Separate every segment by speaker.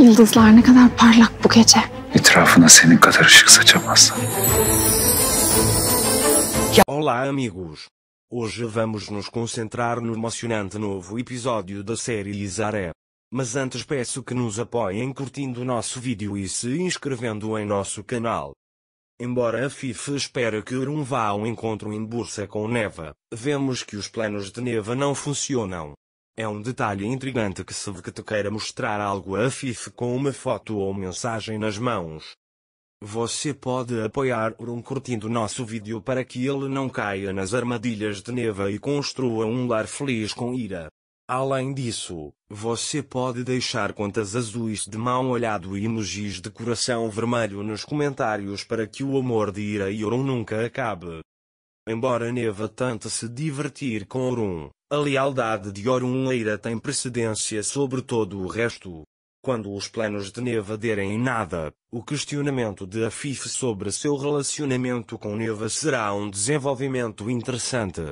Speaker 1: Yıldızlar ne kadar parlak bu gece. Etrafına senin kadar ışık Olá amigos. Hoje vamos nos concentrar no emocionante novo episódio da série Isaré. Mas antes peço que nos apoiem curtindo o nosso vídeo e se inscrevendo em nosso canal. Embora a FIFA espera que Urum vá ao encontro em Bursa com Neva, vemos que os planos de Neva não funcionam. É um detalhe intrigante que se vê que te queira mostrar algo a FIF com uma foto ou mensagem nas mãos. Você pode apoiar um curtindo nosso vídeo para que ele não caia nas armadilhas de Neva e construa um lar feliz com Ira. Além disso, você pode deixar contas azuis de mão olhado e emojis de coração vermelho nos comentários para que o amor de Ira e Orun nunca acabe. Embora Neva tente se divertir com Orun, a lealdade de Orun Ira tem precedência sobre todo o resto. Quando os planos de Neva derem em nada, o questionamento de Afif sobre seu relacionamento com Neva será um desenvolvimento interessante.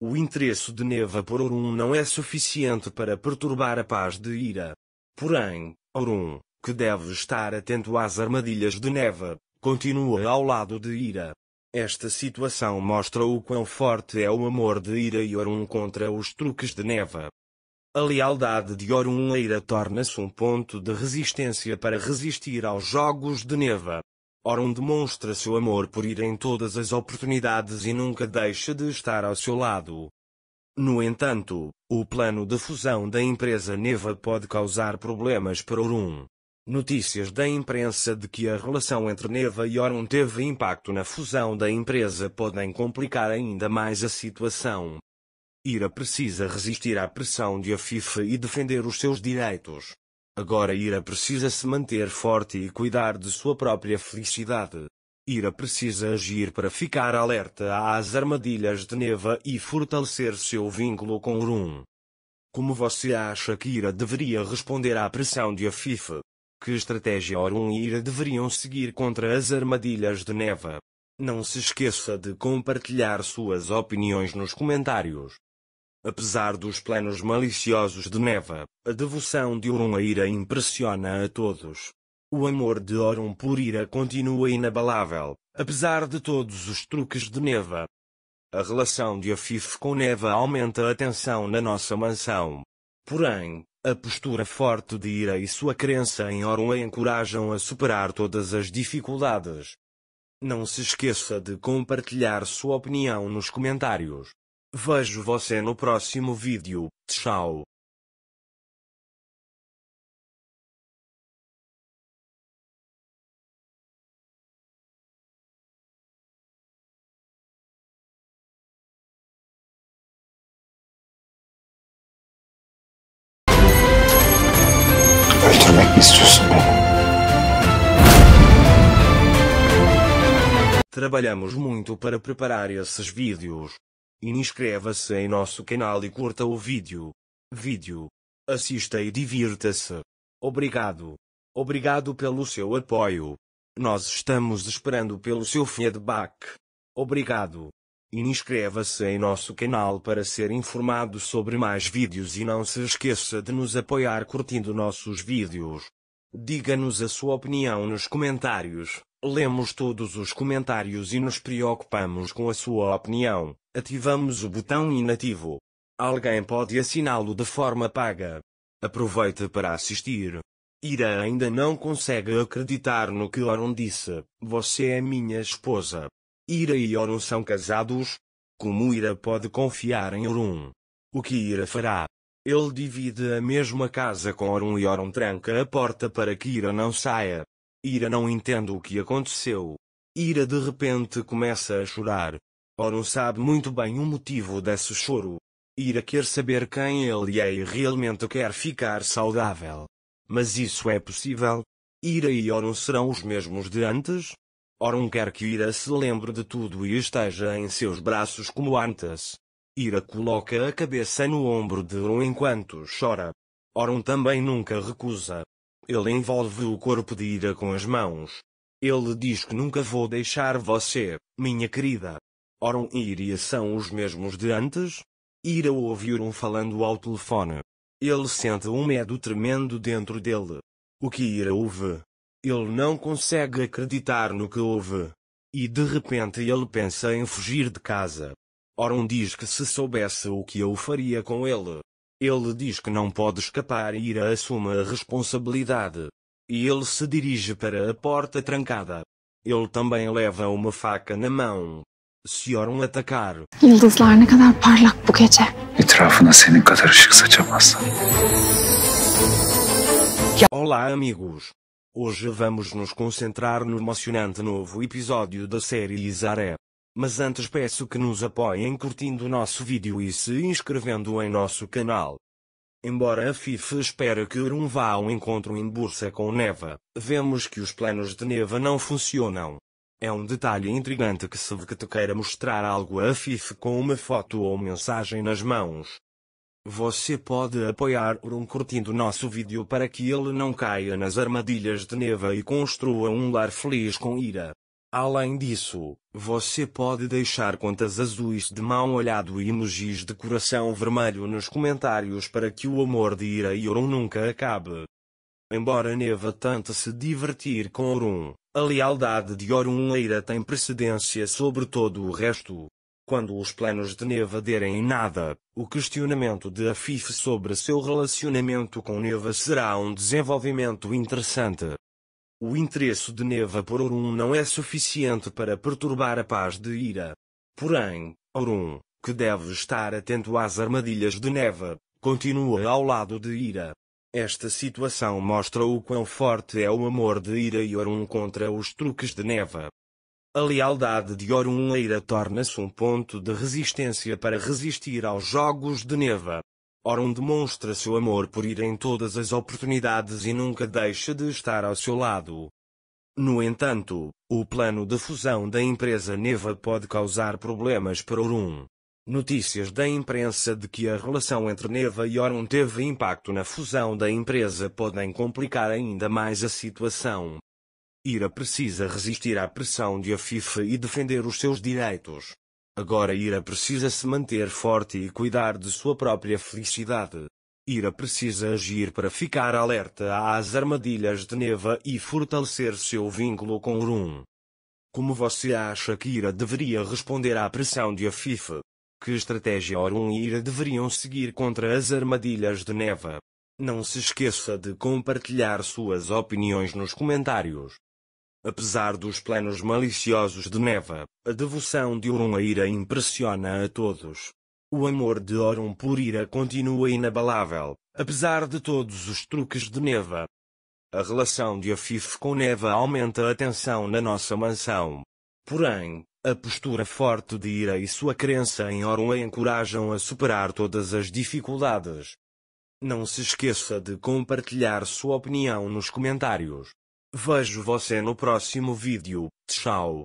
Speaker 1: O interesse de Neva por Orun não é suficiente para perturbar a paz de Ira. Porém, Orun, que deve estar atento às armadilhas de Neva, continua ao lado de Ira. Esta situação mostra o quão forte é o amor de Ira e Orun contra os truques de Neva. A lealdade de Orun a Ira torna-se um ponto de resistência para resistir aos jogos de Neva. Orun demonstra seu amor por Ira em todas as oportunidades e nunca deixa de estar ao seu lado. No entanto, o plano de fusão da empresa Neva pode causar problemas para Orun. Notícias da imprensa de que a relação entre Neva e Orun teve impacto na fusão da empresa podem complicar ainda mais a situação. Ira precisa resistir à pressão de a FIFA e defender os seus direitos. Agora Ira precisa se manter forte e cuidar de sua própria felicidade. Ira precisa agir para ficar alerta às armadilhas de Neva e fortalecer seu vínculo com Orun. Como você acha que Ira deveria responder à pressão de a FIFA? Que estratégia Orun e Ira deveriam seguir contra as armadilhas de Neva? Não se esqueça de compartilhar suas opiniões nos comentários. Apesar dos planos maliciosos de Neva, a devoção de Orun a Ira impressiona a todos. O amor de Orun por Ira continua inabalável, apesar de todos os truques de Neva. A relação de Afif com Neva aumenta a tensão na nossa mansão. Porém, a postura forte de Ira e sua crença em Orun a encorajam a superar todas as dificuldades. Não se esqueça de compartilhar sua opinião nos comentários. Vejo você no próximo vídeo. Tchau. Trabalhamos muito para preparar esses vídeos. Inscreva-se em nosso canal e curta o vídeo. Vídeo. Assista e divirta-se. Obrigado. Obrigado pelo seu apoio. Nós estamos esperando pelo seu feedback. Obrigado. E inscreva-se em nosso canal para ser informado sobre mais vídeos e não se esqueça de nos apoiar curtindo nossos vídeos. Diga-nos a sua opinião nos comentários. Lemos todos os comentários e nos preocupamos com a sua opinião. Ativamos o botão inativo. Alguém pode assiná-lo de forma paga. Aproveite para assistir. Ira ainda não consegue acreditar no que Oron disse. Você é minha esposa. Ira e Orum são casados. Como Ira pode confiar em Orun? O que Ira fará? Ele divide a mesma casa com Orun e Orun tranca a porta para que Ira não saia. Ira não entende o que aconteceu. Ira de repente começa a chorar. Orun sabe muito bem o motivo desse choro. Ira quer saber quem ele é e realmente quer ficar saudável. Mas isso é possível? Ira e Orun serão os mesmos de antes? Ora um quer que Ira se lembre de tudo e esteja em seus braços como antes. Ira coloca a cabeça no ombro de Orum enquanto chora. Orum também nunca recusa. Ele envolve o corpo de Ira com as mãos. Ele diz que nunca vou deixar você, minha querida. Orum e Iria são os mesmos de antes? Ira ouve Orum falando ao telefone. Ele sente um medo tremendo dentro dele. O que Ira ouve, ele não consegue acreditar no que houve. E de repente ele pensa em fugir de casa. Oron diz que se soubesse o que eu faria com ele. Ele diz que não pode escapar e Ira assume a responsabilidade. E ele se dirige para a porta trancada. Ele também leva uma faca na mão. Se Oron atacar... Olá amigos, Hoje vamos nos concentrar no emocionante novo episódio da série Isaré. Mas antes peço que nos apoiem curtindo o nosso vídeo e se inscrevendo em nosso canal. Embora a FIFA espera que Urum vá ao encontro em Bursa com Neva, vemos que os planos de Neva não funcionam. É um detalhe intrigante que se vê que te queira mostrar algo a FIFA com uma foto ou mensagem nas mãos. Você pode apoiar um curtindo nosso vídeo para que ele não caia nas armadilhas de Neva e construa um lar feliz com Ira. Além disso, você pode deixar contas azuis de mão olhado e emojis de coração vermelho nos comentários para que o amor de Ira e Orun nunca acabe. Embora Neva tente se divertir com Orun, a lealdade de Orun a Ira tem precedência sobre todo o resto. Quando os planos de Neva derem em nada, o questionamento de Afif sobre seu relacionamento com Neva será um desenvolvimento interessante. O interesse de Neva por Orun não é suficiente para perturbar a paz de Ira. Porém, Orun, que deve estar atento às armadilhas de Neva, continua ao lado de Ira. Esta situação mostra o quão forte é o amor de Ira e Orun contra os truques de Neva. A lealdade de Orunleira torna-se um ponto de resistência para resistir aos jogos de Neva. Orun demonstra seu amor por ir em todas as oportunidades e nunca deixa de estar ao seu lado. No entanto, o plano de fusão da empresa Neva pode causar problemas para Orun. Notícias da imprensa de que a relação entre Neva e Orun teve impacto na fusão da empresa podem complicar ainda mais a situação. Ira precisa resistir à pressão de Afife e defender os seus direitos. Agora Ira precisa se manter forte e cuidar de sua própria felicidade. Ira precisa agir para ficar alerta às armadilhas de Neva e fortalecer seu vínculo com Urum. Como você acha que Ira deveria responder à pressão de Afife? Que estratégia Orun e Ira deveriam seguir contra as armadilhas de Neva? Não se esqueça de compartilhar suas opiniões nos comentários. Apesar dos planos maliciosos de Neva, a devoção de Orun a Ira impressiona a todos. O amor de Orun por Ira continua inabalável, apesar de todos os truques de Neva. A relação de Afif com Neva aumenta a tensão na nossa mansão. Porém, a postura forte de Ira e sua crença em Orun a encorajam a superar todas as dificuldades. Não se esqueça de compartilhar sua opinião nos comentários. Vejo você no próximo vídeo. Tchau.